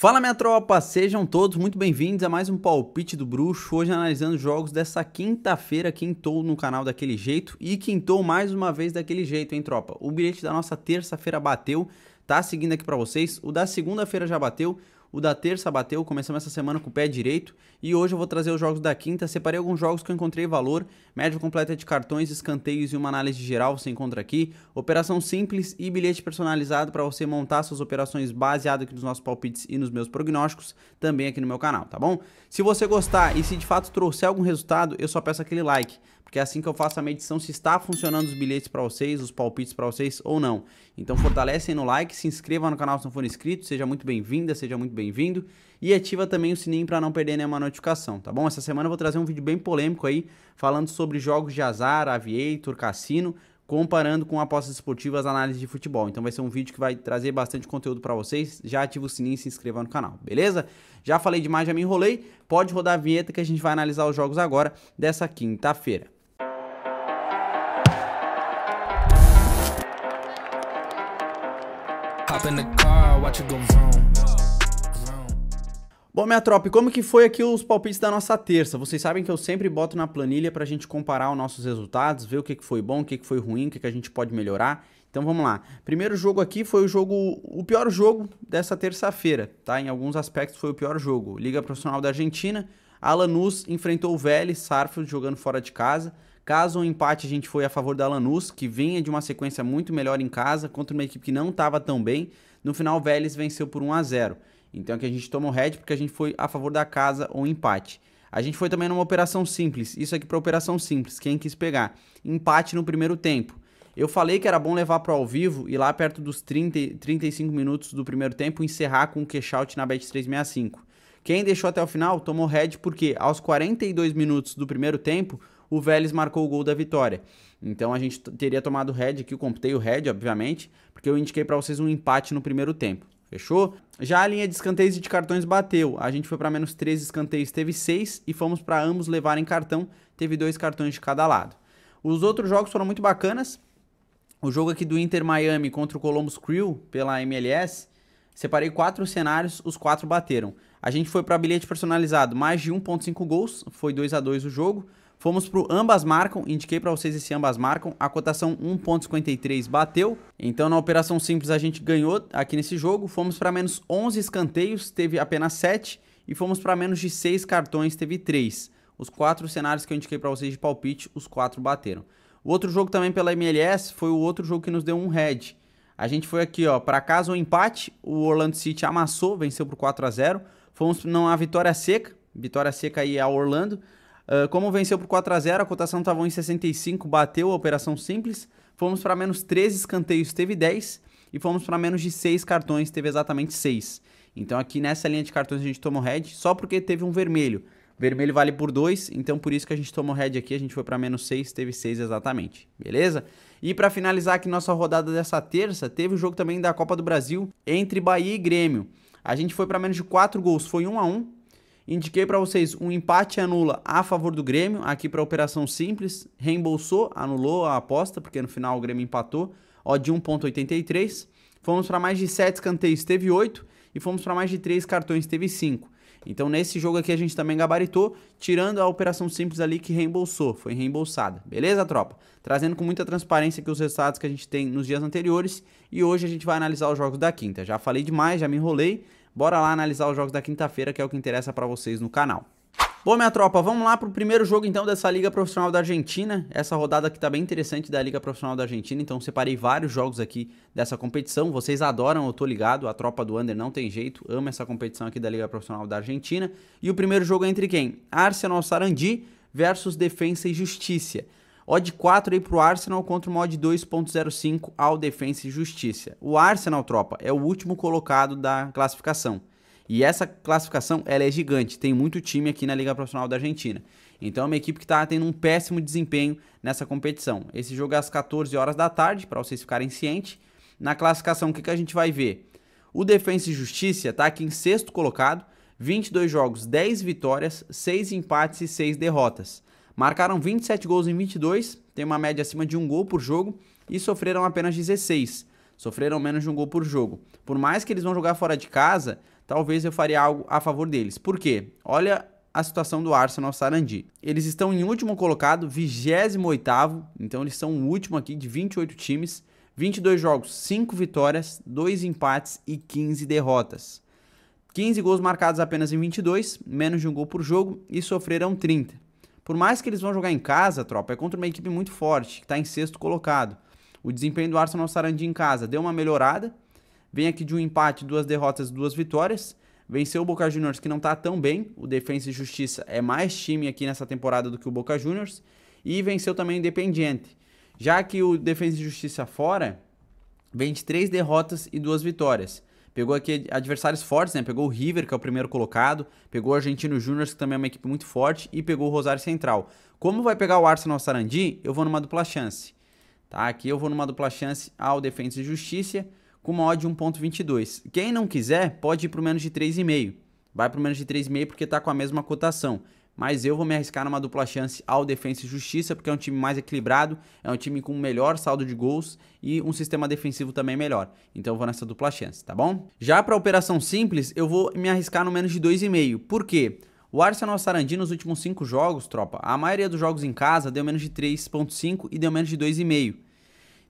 Fala minha tropa, sejam todos muito bem-vindos a mais um palpite do Bruxo, hoje analisando jogos dessa quinta-feira, quintou no canal daquele jeito e quintou mais uma vez daquele jeito, hein tropa? O bilhete da nossa terça-feira bateu, tá seguindo aqui para vocês, o da segunda-feira já bateu, o da terça bateu, começamos essa semana com o pé direito. E hoje eu vou trazer os jogos da quinta. Separei alguns jogos que eu encontrei valor. Média completa de cartões, escanteios e uma análise geral você encontra aqui. Operação simples e bilhete personalizado para você montar suas operações baseado aqui nos nossos palpites e nos meus prognósticos. Também aqui no meu canal, tá bom? Se você gostar e se de fato trouxer algum resultado, eu só peço aquele like porque é assim que eu faço a medição se está funcionando os bilhetes para vocês, os palpites para vocês ou não. Então fortalecem no like, se inscreva no canal se não for inscrito, seja muito bem-vinda, seja muito bem-vindo e ativa também o sininho para não perder nenhuma notificação, tá bom? Essa semana eu vou trazer um vídeo bem polêmico aí, falando sobre jogos de azar, aviator, cassino, comparando com apostas esportivas, análise de futebol. Então vai ser um vídeo que vai trazer bastante conteúdo para vocês. Já ativa o sininho e se inscreva no canal, beleza? Já falei demais, já me enrolei. Pode rodar a vinheta que a gente vai analisar os jogos agora dessa quinta-feira. Bom, minha tropa, como que foi aqui os palpites da nossa terça? Vocês sabem que eu sempre boto na planilha para a gente comparar os nossos resultados, ver o que, que foi bom, o que, que foi ruim, o que, que a gente pode melhorar. Então vamos lá. Primeiro jogo aqui foi o jogo, o pior jogo dessa terça-feira, tá? Em alguns aspectos foi o pior jogo. Liga Profissional da Argentina, Alanus enfrentou o Vélez, Sarfield jogando fora de casa. Caso o um empate a gente foi a favor da Lanús, que vinha de uma sequência muito melhor em casa, contra uma equipe que não estava tão bem. No final, o Vélez venceu por 1 a 0 Então aqui a gente tomou red porque a gente foi a favor da casa ou empate. A gente foi também numa operação simples. Isso aqui para operação simples, quem quis pegar. Empate no primeiro tempo. Eu falei que era bom levar para ao vivo e lá perto dos 30, 35 minutos do primeiro tempo encerrar com o um cash out na Bet365. Quem deixou até o final tomou red porque aos 42 minutos do primeiro tempo o Vélez marcou o gol da vitória. Então a gente teria tomado head aqui, eu computei o head, obviamente, porque eu indiquei para vocês um empate no primeiro tempo. Fechou? Já a linha de escanteios e de cartões bateu. A gente foi para menos 3 escanteios, teve 6 e fomos para ambos levarem cartão, teve dois cartões de cada lado. Os outros jogos foram muito bacanas. O jogo aqui do Inter Miami contra o Columbus Crew pela MLS, separei quatro cenários, os quatro bateram. A gente foi para bilhete personalizado, mais de 1.5 gols, foi 2 a 2 o jogo. Fomos pro ambas marcam, indiquei para vocês esse ambas marcam, a cotação 1.53 bateu. Então na operação simples a gente ganhou aqui nesse jogo, fomos para menos 11 escanteios, teve apenas 7 e fomos para menos de 6 cartões, teve 3. Os quatro cenários que eu indiquei para vocês de palpite, os quatro bateram. O outro jogo também pela MLS foi o outro jogo que nos deu um head. A gente foi aqui, ó, para casa um empate, o Orlando City amassou, venceu por 4 a 0. Fomos não a vitória seca, vitória seca aí é a Orlando. Ah, como venceu por 4 a 0 a cotação estava em 65, bateu a operação simples. Fomos para menos 13 escanteios, teve 10. E fomos para menos de 6 cartões, teve exatamente 6. Então aqui nessa linha de cartões a gente tomou red só porque teve um vermelho. Vermelho vale por 2, então por isso que a gente tomou red aqui, a gente foi para menos 6, teve 6 exatamente, beleza? E para finalizar aqui nossa rodada dessa terça, teve o jogo também da Copa do Brasil entre Bahia e Grêmio. A gente foi para menos de 4 gols, foi 1 a 1 Indiquei para vocês um empate anula a favor do Grêmio, aqui para operação simples, reembolsou, anulou a aposta, porque no final o Grêmio empatou, ó de 1.83. Fomos para mais de 7 escanteios, teve 8, e fomos para mais de 3 cartões, teve 5. Então nesse jogo aqui a gente também gabaritou, tirando a operação simples ali que reembolsou, foi reembolsada. Beleza, tropa? Trazendo com muita transparência aqui os resultados que a gente tem nos dias anteriores e hoje a gente vai analisar os jogos da quinta. Já falei demais, já me enrolei, Bora lá analisar os jogos da quinta-feira, que é o que interessa para vocês no canal. Bom, minha tropa, vamos lá pro primeiro jogo então dessa Liga Profissional da Argentina. Essa rodada aqui tá bem interessante da Liga Profissional da Argentina, então separei vários jogos aqui dessa competição. Vocês adoram, eu tô ligado, a tropa do Under não tem jeito, ama essa competição aqui da Liga Profissional da Argentina. E o primeiro jogo é entre quem? Arsenal Sarandi versus Defensa e Justiça. Odd 4 aí pro Arsenal contra uma odd 2.05 ao Defensa e Justiça. O Arsenal, tropa, é o último colocado da classificação. E essa classificação ela é gigante, tem muito time aqui na Liga Profissional da Argentina. Então é uma equipe que está tendo um péssimo desempenho nessa competição. Esse jogo é às 14 horas da tarde, para vocês ficarem cientes. Na classificação, o que, que a gente vai ver? O Defensa e Justiça está aqui em sexto colocado, 22 jogos, 10 vitórias, 6 empates e 6 derrotas. Marcaram 27 gols em 22, tem uma média acima de um gol por jogo e sofreram apenas 16. Sofreram menos de um gol por jogo. Por mais que eles vão jogar fora de casa, talvez eu faria algo a favor deles. Por quê? Olha a situação do Arsenal Sarandi. Eles estão em último colocado, 28º, então eles são o último aqui de 28 times, 22 jogos, 5 vitórias, 2 empates e 15 derrotas. 15 gols marcados apenas em 22, menos de um gol por jogo e sofreram 30. Por mais que eles vão jogar em casa, tropa, é contra uma equipe muito forte, que está em sexto colocado. O desempenho do Arsenal Sarandi em casa deu uma melhorada, vem aqui de um empate, duas derrotas, duas vitórias. Venceu o Boca Juniors, que não está tão bem. O Defensa e Justiça é mais time aqui nessa temporada do que o Boca Juniors. E venceu também o Independiente. Já que o Defensa e Justiça fora, vem de três derrotas e duas vitórias. Pegou aqui adversários fortes, né? Pegou o River, que é o primeiro colocado, pegou o Argentino Júnior, que também é uma equipe muito forte, e pegou o Rosário Central. Como vai pegar o Arsenal Sarandi, eu vou numa dupla chance. Tá? Aqui eu vou numa dupla chance ao Defensa e Justiça, com uma odd de 1.22. Quem não quiser, pode ir para o menos de 3,5. Vai para o menos de 3,5 porque está com a mesma cotação mas eu vou me arriscar numa dupla chance ao Defensa e Justiça, porque é um time mais equilibrado, é um time com melhor saldo de gols e um sistema defensivo também melhor. Então eu vou nessa dupla chance, tá bom? Já para operação simples, eu vou me arriscar no menos de 2,5. Por quê? O Arsenal Sarandi nos últimos 5 jogos, tropa, a maioria dos jogos em casa deu menos de 3.5 e deu menos de 2,5.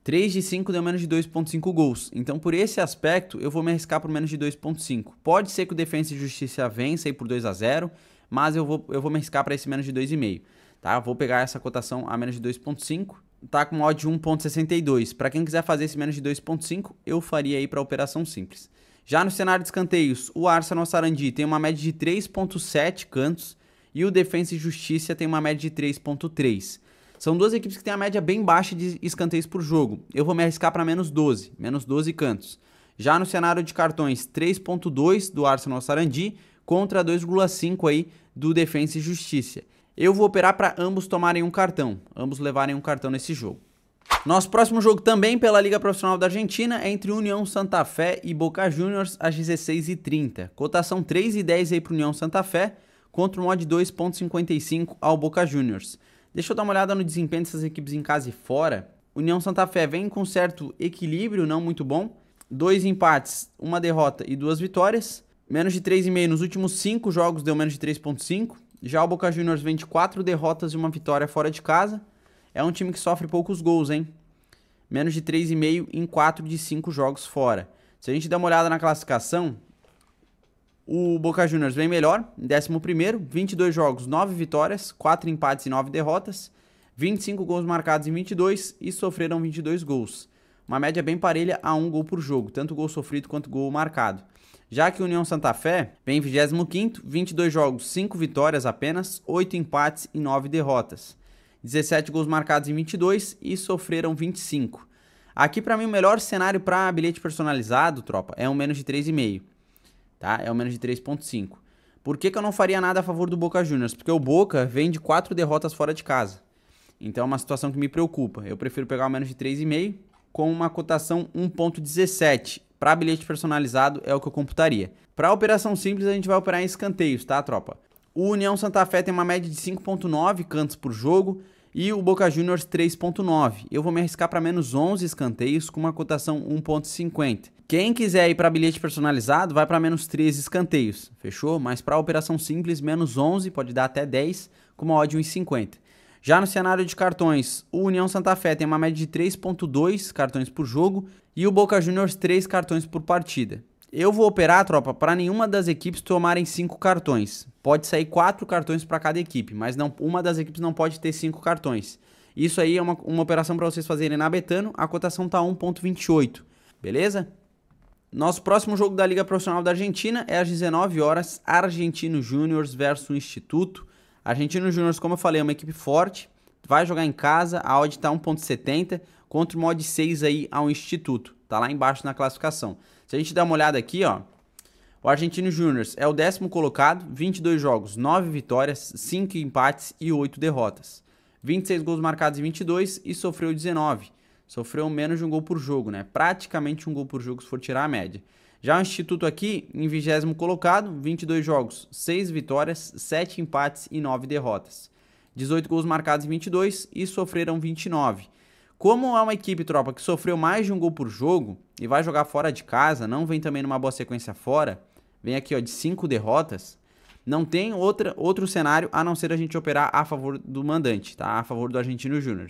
3 de 5 deu menos de 2.5 gols. Então, por esse aspecto, eu vou me arriscar por menos de 2.5. Pode ser que o Defensa e Justiça vença aí por 2 a 0 mas eu vou, eu vou me arriscar para esse menos de 2,5, tá? Vou pegar essa cotação a menos de 2,5, tá com odd de 1,62. Para quem quiser fazer esse menos de 2,5, eu faria aí para operação simples. Já no cenário de escanteios, o Arsenal Sarandi tem uma média de 3,7 cantos e o Defensa e Justiça tem uma média de 3,3. São duas equipes que têm a média bem baixa de escanteios por jogo. Eu vou me arriscar para menos 12, menos 12 cantos. Já no cenário de cartões, 3.2 do Arsenal Sarandi, contra 2,5 aí do Defensa e Justiça. Eu vou operar para ambos tomarem um cartão, ambos levarem um cartão nesse jogo. Nosso próximo jogo também pela Liga Profissional da Argentina é entre União Santa Fé e Boca Juniors às 16h30. Cotação 3,10 aí para União Santa Fé contra o mod 2,55 ao Boca Juniors. Deixa eu dar uma olhada no desempenho dessas equipes em casa e fora. União Santa Fé vem com certo equilíbrio, não muito bom. Dois empates, uma derrota e duas vitórias. Menos de 3,5 nos últimos 5 jogos deu menos de 3,5. Já o Boca Juniors vem de 4 derrotas e uma vitória fora de casa. É um time que sofre poucos gols, hein? Menos de 3,5 em 4 de 5 jogos fora. Se a gente der uma olhada na classificação, o Boca Juniors vem melhor, em 11, 22 jogos, 9 vitórias, 4 empates e 9 derrotas, 25 gols marcados em 22 e sofreram 22 gols. Uma média bem parelha a 1 gol por jogo, tanto gol sofrido quanto gol marcado. Já que o União Santa Fé vem em 25 22 jogos, 5 vitórias apenas, 8 empates e 9 derrotas. 17 gols marcados em 22 e sofreram 25. Aqui para mim o melhor cenário para bilhete personalizado, tropa, é um menos de 3,5. Tá? É um menos de 3.5. Por que, que eu não faria nada a favor do Boca Juniors? Porque o Boca vem de 4 derrotas fora de casa. Então é uma situação que me preocupa. Eu prefiro pegar o menos de 3,5 com uma cotação 1.17 para bilhete personalizado é o que eu computaria. Para operação simples a gente vai operar em escanteios, tá, tropa? O União Santa Fé tem uma média de 5.9 cantos por jogo e o Boca Juniors 3.9. Eu vou me arriscar para menos 11 escanteios com uma cotação 1.50. Quem quiser ir para bilhete personalizado, vai para menos 13 escanteios, fechou? Mas para operação simples, menos 11, pode dar até 10, com uma odd 1,50. Já no cenário de cartões, o União Santa Fé tem uma média de 3.2 cartões por jogo e o Boca Juniors 3 cartões por partida. Eu vou operar, tropa, para nenhuma das equipes tomarem 5 cartões. Pode sair 4 cartões para cada equipe, mas não, uma das equipes não pode ter 5 cartões. Isso aí é uma, uma operação para vocês fazerem na Betano, a cotação está 1.28, beleza? Nosso próximo jogo da Liga Profissional da Argentina é às 19 horas, Argentino Júnior versus Instituto. Argentino Júnior, como eu falei, é uma equipe forte, vai jogar em casa, a odd tá 1.70 contra o mod 6 aí ao Instituto, tá lá embaixo na classificação. Se a gente der uma olhada aqui, ó, o Argentino Júnior é o décimo colocado, 22 jogos, 9 vitórias, 5 empates e 8 derrotas. 26 gols marcados em 22 e sofreu 19. Sofreu menos de um gol por jogo, né? Praticamente um gol por jogo se for tirar a média. Já o Instituto aqui, em vigésimo colocado, 22 jogos, 6 vitórias, 7 empates e 9 derrotas. 18 gols marcados em 22 e sofreram 29. Como é uma equipe, tropa, que sofreu mais de um gol por jogo e vai jogar fora de casa, não vem também numa boa sequência fora, vem aqui ó, de 5 derrotas, não tem outra, outro cenário a não ser a gente operar a favor do mandante, tá? A favor do Argentino Júnior.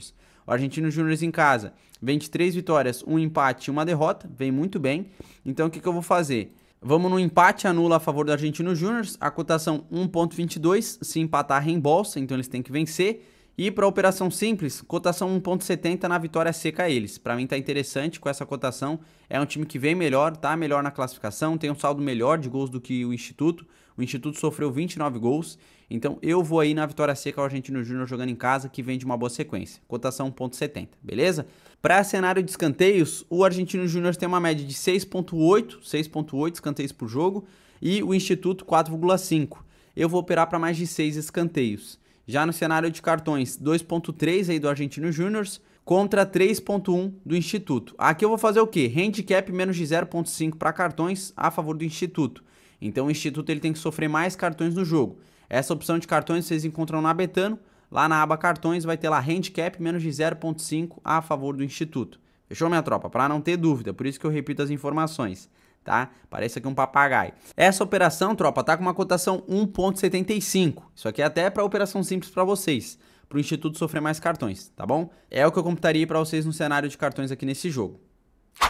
O Argentino Júnior em casa, 23 vitórias, um empate e uma derrota, vem muito bem. Então o que, que eu vou fazer? Vamos no empate anula a favor do Argentino Júnior, a cotação 1.22, se empatar reembolsa, então eles têm que vencer. E para operação simples, cotação 1.70 na vitória seca eles. Para mim tá interessante com essa cotação. É um time que vem melhor, tá melhor na classificação, tem um saldo melhor de gols do que o Instituto. O Instituto sofreu 29 gols. Então eu vou aí na vitória seca ao Argentino Júnior jogando em casa, que vem de uma boa sequência. Cotação 1.70, beleza? Para cenário de escanteios, o Argentino Júnior tem uma média de 6.8, 6.8 escanteios por jogo e o Instituto 4.5. Eu vou operar para mais de 6 escanteios. Já no cenário de cartões, 2.3 aí do Argentino Júnior contra 3.1 do Instituto. Aqui eu vou fazer o quê? Handicap menos de 0.5 para cartões a favor do Instituto. Então o Instituto ele tem que sofrer mais cartões no jogo. Essa opção de cartões vocês encontram na Betano. Lá na aba cartões vai ter lá handicap menos de 0.5 a favor do Instituto. Fechou, minha tropa? Para não ter dúvida, por isso que eu repito as informações tá? Parece aqui um papagaio. Essa operação, tropa, tá com uma cotação 1.75. Isso aqui é até para operação simples para vocês, para o instituto sofrer mais cartões, tá bom? É o que eu computaria para vocês no cenário de cartões aqui nesse jogo.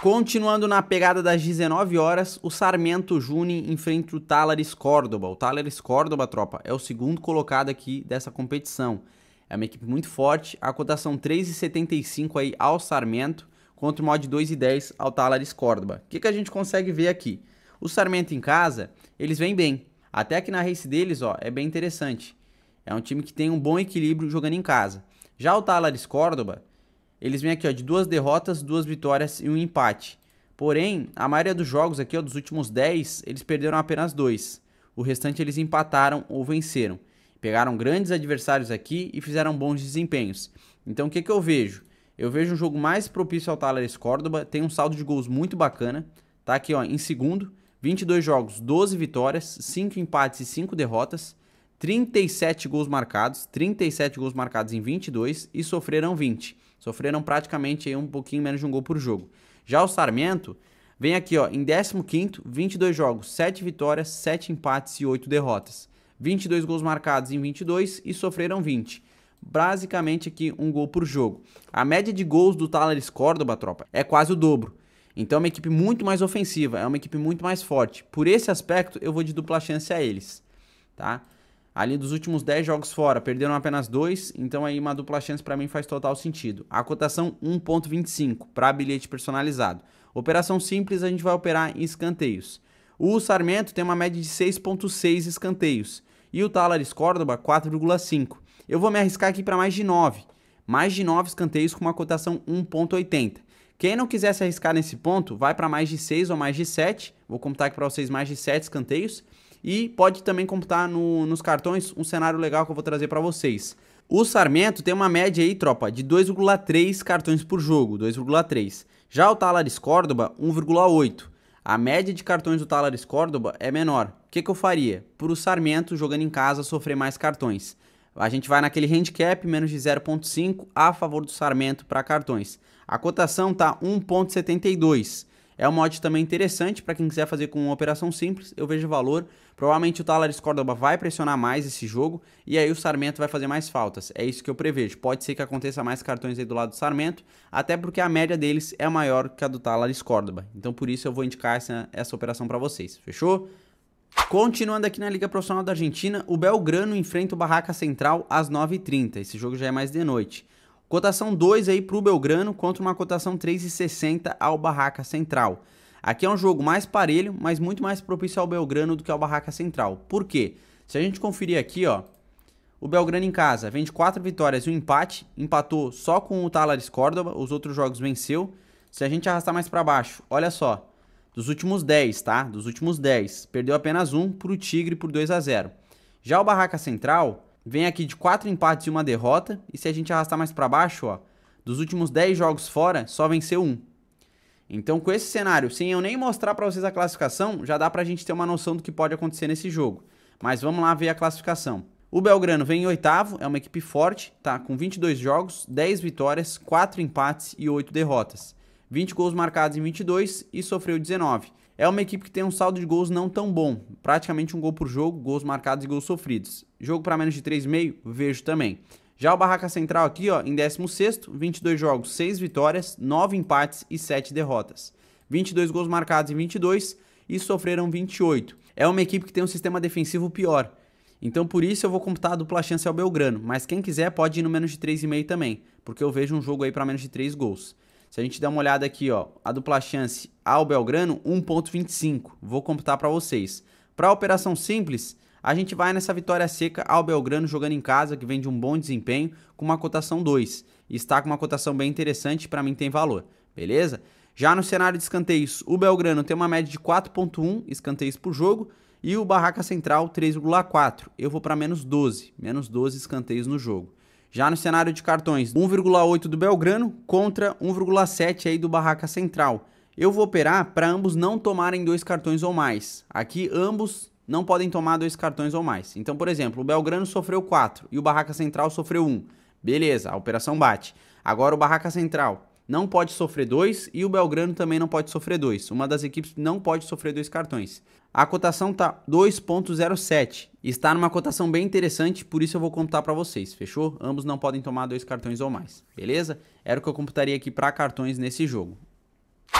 Continuando na pegada das 19 horas, o Sarmento Juni enfrenta o Talares Córdoba. O Talares Córdoba, tropa, é o segundo colocado aqui dessa competição. É uma equipe muito forte, a cotação 3,75 aí ao Sarmento contra o mod 2 e 10 ao Talaris Córdoba. O que, que a gente consegue ver aqui? O Sarmento em casa, eles vêm bem. Até que na race deles, ó, é bem interessante. É um time que tem um bom equilíbrio jogando em casa. Já o Talaris Córdoba, eles vêm aqui ó, de duas derrotas, duas vitórias e um empate. Porém, a maioria dos jogos aqui, ó, dos últimos 10, eles perderam apenas dois. O restante eles empataram ou venceram. Pegaram grandes adversários aqui e fizeram bons desempenhos. Então o que, que eu vejo? Eu vejo um jogo mais propício ao Talares Córdoba, tem um saldo de gols muito bacana, tá aqui ó, em segundo, 22 jogos, 12 vitórias, 5 empates e 5 derrotas, 37 gols marcados, 37 gols marcados em 22 e sofreram 20. Sofreram praticamente aí, um pouquinho menos de um gol por jogo. Já o Sarmento vem aqui ó, em 15º, 22 jogos, 7 vitórias, 7 empates e 8 derrotas. 22 gols marcados em 22 e sofreram 20 basicamente aqui um gol por jogo. A média de gols do Talares Córdoba, tropa, é quase o dobro. Então é uma equipe muito mais ofensiva, é uma equipe muito mais forte. Por esse aspecto, eu vou de dupla chance a eles, tá? Ali dos últimos 10 jogos fora, perderam apenas 2, então aí uma dupla chance para mim faz total sentido. A cotação 1.25 para bilhete personalizado. Operação simples a gente vai operar em escanteios. O Sarmento tem uma média de 6.6 escanteios e o Talares Córdoba 4,5. Eu vou me arriscar aqui para mais de 9. Mais de 9 escanteios com uma cotação 1.80. Quem não quiser se arriscar nesse ponto, vai para mais de 6 ou mais de 7. Vou computar aqui para vocês mais de 7 escanteios. E pode também computar no, nos cartões um cenário legal que eu vou trazer para vocês. O Sarmento tem uma média aí, tropa, de 2,3 cartões por jogo, 2,3. Já o Talares Córdoba, 1,8. A média de cartões do Talares Córdoba é menor. O que, que eu faria? Para o Sarmento, jogando em casa, sofrer mais cartões. A gente vai naquele handicap menos de 0,5 a favor do Sarmento para cartões. A cotação está 1,72. É um mod também interessante para quem quiser fazer com uma operação simples. Eu vejo o valor. Provavelmente o Talares Córdoba vai pressionar mais esse jogo e aí o Sarmento vai fazer mais faltas. É isso que eu prevejo. Pode ser que aconteça mais cartões aí do lado do Sarmento, até porque a média deles é maior que a do Talares Córdoba. Então por isso eu vou indicar essa, essa operação para vocês. Fechou? Continuando aqui na Liga Profissional da Argentina, o Belgrano enfrenta o Barraca Central às 9h30. Esse jogo já é mais de noite. Cotação 2 aí para o Belgrano contra uma cotação 3,60 ao Barraca Central. Aqui é um jogo mais parelho, mas muito mais propício ao Belgrano do que ao Barraca Central. Por quê? Se a gente conferir aqui, ó, o Belgrano em casa vende 4 vitórias e um empate, empatou só com o Talares Córdoba, os outros jogos venceu. Se a gente arrastar mais para baixo, olha só, dos últimos 10, tá? Dos últimos 10. Perdeu apenas um para o Tigre por 2 a 0 Já o Barraca Central vem aqui de 4 empates e uma derrota. E se a gente arrastar mais para baixo, ó, dos últimos 10 jogos fora, só venceu um. Então, com esse cenário, sem eu nem mostrar para vocês a classificação, já dá para a gente ter uma noção do que pode acontecer nesse jogo. Mas vamos lá ver a classificação. O Belgrano vem em oitavo, é uma equipe forte, tá? Com 22 jogos, 10 vitórias, 4 empates e 8 derrotas. 20 gols marcados em 22 e sofreu 19. É uma equipe que tem um saldo de gols não tão bom, praticamente um gol por jogo, gols marcados e gols sofridos. Jogo para menos de 3,5, vejo também. Já o Barraca Central aqui, ó, em 16º, 22 jogos, 6 vitórias, 9 empates e 7 derrotas. 22 gols marcados em 22 e sofreram 28. É uma equipe que tem um sistema defensivo pior. Então por isso eu vou computar a dupla chance ao Belgrano, mas quem quiser pode ir no menos de 3,5 também, porque eu vejo um jogo aí para menos de 3 gols. Se a gente der uma olhada aqui, ó, a dupla chance ao Belgrano, 1.25. Vou computar para vocês. Para a operação simples, a gente vai nessa vitória seca ao Belgrano jogando em casa, que vem de um bom desempenho, com uma cotação 2. está com uma cotação bem interessante, para mim tem valor, beleza? Já no cenário de escanteios, o Belgrano tem uma média de 4.1 escanteios por jogo e o Barraca Central 3,4. Eu vou para menos 12, menos 12 escanteios no jogo. Já no cenário de cartões, 1,8 do Belgrano contra 1,7 aí do Barraca Central. Eu vou operar para ambos não tomarem dois cartões ou mais. Aqui ambos não podem tomar dois cartões ou mais. Então, por exemplo, o Belgrano sofreu 4 e o Barraca Central sofreu 1. Beleza, a operação bate. Agora o Barraca Central não pode sofrer dois e o Belgrano também não pode sofrer dois. Uma das equipes não pode sofrer dois cartões. A cotação tá 2.07. Está numa cotação bem interessante, por isso eu vou computar para vocês, fechou? Ambos não podem tomar dois cartões ou mais, beleza? Era o que eu computaria aqui para cartões nesse jogo.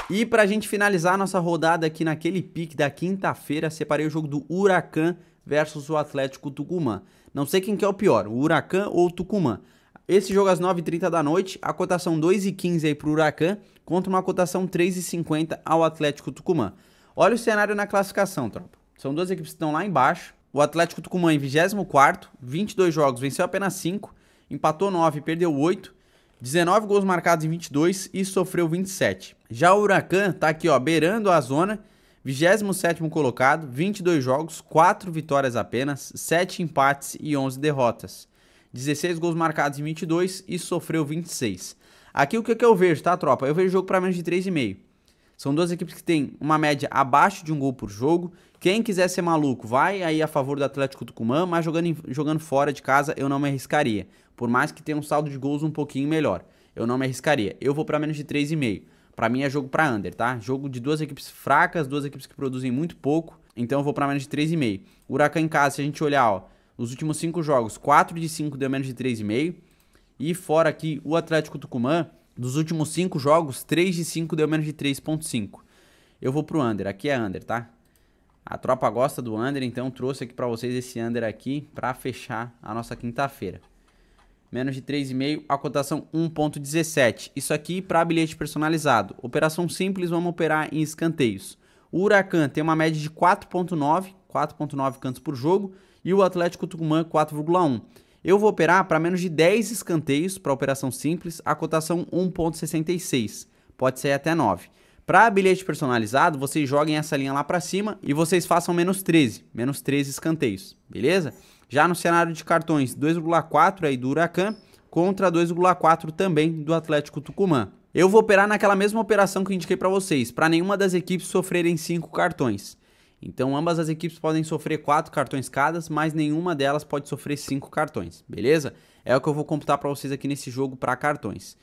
E para a gente finalizar nossa rodada aqui naquele pique da quinta-feira, separei o jogo do Huracan versus o Atlético Tucumã. Não sei quem que é o pior, o Huracan ou o Tucumã. Esse jogo às 9h30 da noite, a cotação 2,15 aí para o Huracan, contra uma cotação 3,50 ao Atlético Tucumã. Olha o cenário na classificação, tropa. São duas equipes que estão lá embaixo. O Atlético Tucumã em 24, 22 jogos, venceu apenas 5, empatou 9, perdeu 8, 19 gols marcados em 22 e sofreu 27. Já o Huracan tá aqui, ó, beirando a zona, 27º colocado, 22 jogos, 4 vitórias apenas, 7 empates e 11 derrotas. 16 gols marcados em 22 e sofreu 26. Aqui o que, que eu vejo, tá, tropa? Eu vejo jogo para menos de 3,5. São duas equipes que têm uma média abaixo de um gol por jogo. Quem quiser ser maluco, vai aí a favor do Atlético Tucumã, mas jogando, jogando fora de casa eu não me arriscaria. Por mais que tenha um saldo de gols um pouquinho melhor, eu não me arriscaria. Eu vou para menos de 3,5. Para mim é jogo para under, tá? Jogo de duas equipes fracas, duas equipes que produzem muito pouco. Então eu vou para menos de 3,5. Huracan em casa, se a gente olhar, ó, os últimos cinco jogos, 4 de 5 deu menos de 3,5. E fora aqui o Atlético Tucumã, dos últimos 5 jogos, 3 de 5 deu menos de 3.5. Eu vou pro under, aqui é under, tá? A tropa gosta do under, então trouxe aqui para vocês esse under aqui para fechar a nossa quinta-feira. Menos de 3,5, a cotação 1.17. Isso aqui para bilhete personalizado. Operação simples, vamos operar em escanteios. O Huracan tem uma média de 4.9, 4.9 cantos por jogo e o Atlético Tucumã 4,1. Eu vou operar para menos de 10 escanteios para operação simples, a cotação 1.66, pode ser até 9. Para bilhete personalizado, vocês joguem essa linha lá para cima e vocês façam menos 13, menos 13 escanteios, beleza? Já no cenário de cartões, 2,4 aí do Huracan contra 2,4 também do Atlético Tucumã. Eu vou operar naquela mesma operação que eu indiquei para vocês, para nenhuma das equipes sofrerem 5 cartões. Então ambas as equipes podem sofrer 4 cartões cada, mas nenhuma delas pode sofrer 5 cartões, beleza? É o que eu vou computar para vocês aqui nesse jogo para cartões.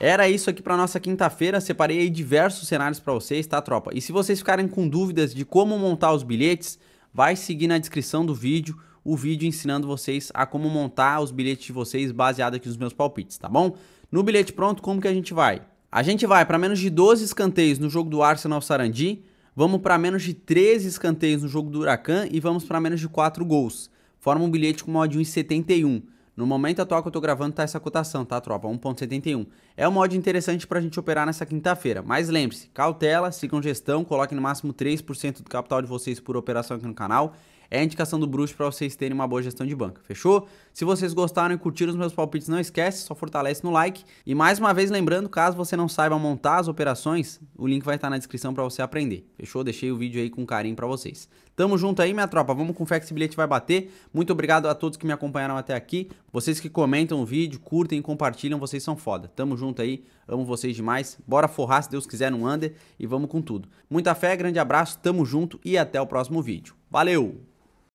Era isso aqui para nossa quinta-feira, separei aí diversos cenários para vocês, tá tropa? E se vocês ficarem com dúvidas de como montar os bilhetes, vai seguir na descrição do vídeo o vídeo ensinando vocês a como montar os bilhetes de vocês baseado aqui nos meus palpites, tá bom? No bilhete pronto, como que a gente vai? A gente vai para menos de 12 escanteios no jogo do Arsenal Sarandi, Vamos para menos de 13 escanteios no jogo do Huracan e vamos para menos de 4 gols. Forma um bilhete com mod de 1,71. No momento atual que eu tô gravando tá essa cotação, tá tropa? 1.71. É um mod interessante pra gente operar nessa quinta-feira, mas lembre-se, cautela, sigam gestão, coloque no máximo 3% do capital de vocês por operação aqui no canal é a indicação do bruxo para vocês terem uma boa gestão de banca, fechou? Se vocês gostaram e curtiram os meus palpites, não esquece, só fortalece no like. E mais uma vez lembrando, caso você não saiba montar as operações, o link vai estar na descrição para você aprender, fechou? Deixei o vídeo aí com carinho para vocês. Tamo junto aí, minha tropa. Vamos com fé que esse bilhete vai bater. Muito obrigado a todos que me acompanharam até aqui. Vocês que comentam o vídeo, curtem, compartilham, vocês são foda. Tamo junto aí. Amo vocês demais. Bora forrar, se Deus quiser, no under e vamos com tudo. Muita fé, grande abraço, tamo junto e até o próximo vídeo. Valeu!